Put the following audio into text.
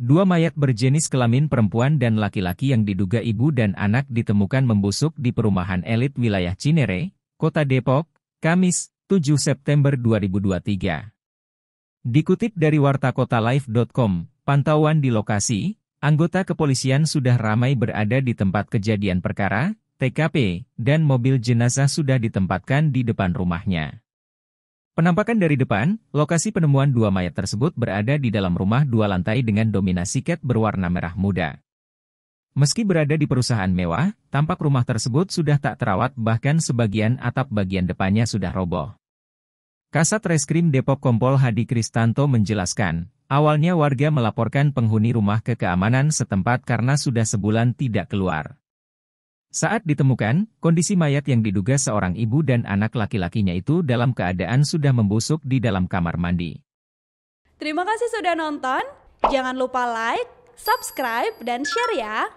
Dua mayat berjenis kelamin perempuan dan laki-laki yang diduga ibu dan anak ditemukan membusuk di perumahan elit wilayah Cinere, Kota Depok, Kamis, 7 September 2023. Dikutip dari wartakotalife.com, pantauan di lokasi, anggota kepolisian sudah ramai berada di tempat kejadian perkara, TKP, dan mobil jenazah sudah ditempatkan di depan rumahnya. Penampakan dari depan, lokasi penemuan dua mayat tersebut berada di dalam rumah dua lantai dengan dominasi cat berwarna merah muda. Meski berada di perusahaan mewah, tampak rumah tersebut sudah tak terawat bahkan sebagian atap bagian depannya sudah roboh. Kasat Reskrim Depok Kompol Hadi Kristanto menjelaskan, awalnya warga melaporkan penghuni rumah ke keamanan setempat karena sudah sebulan tidak keluar. Saat ditemukan, kondisi mayat yang diduga seorang ibu dan anak laki-lakinya itu dalam keadaan sudah membusuk di dalam kamar mandi. Terima kasih sudah nonton. Jangan lupa like, subscribe, dan share ya.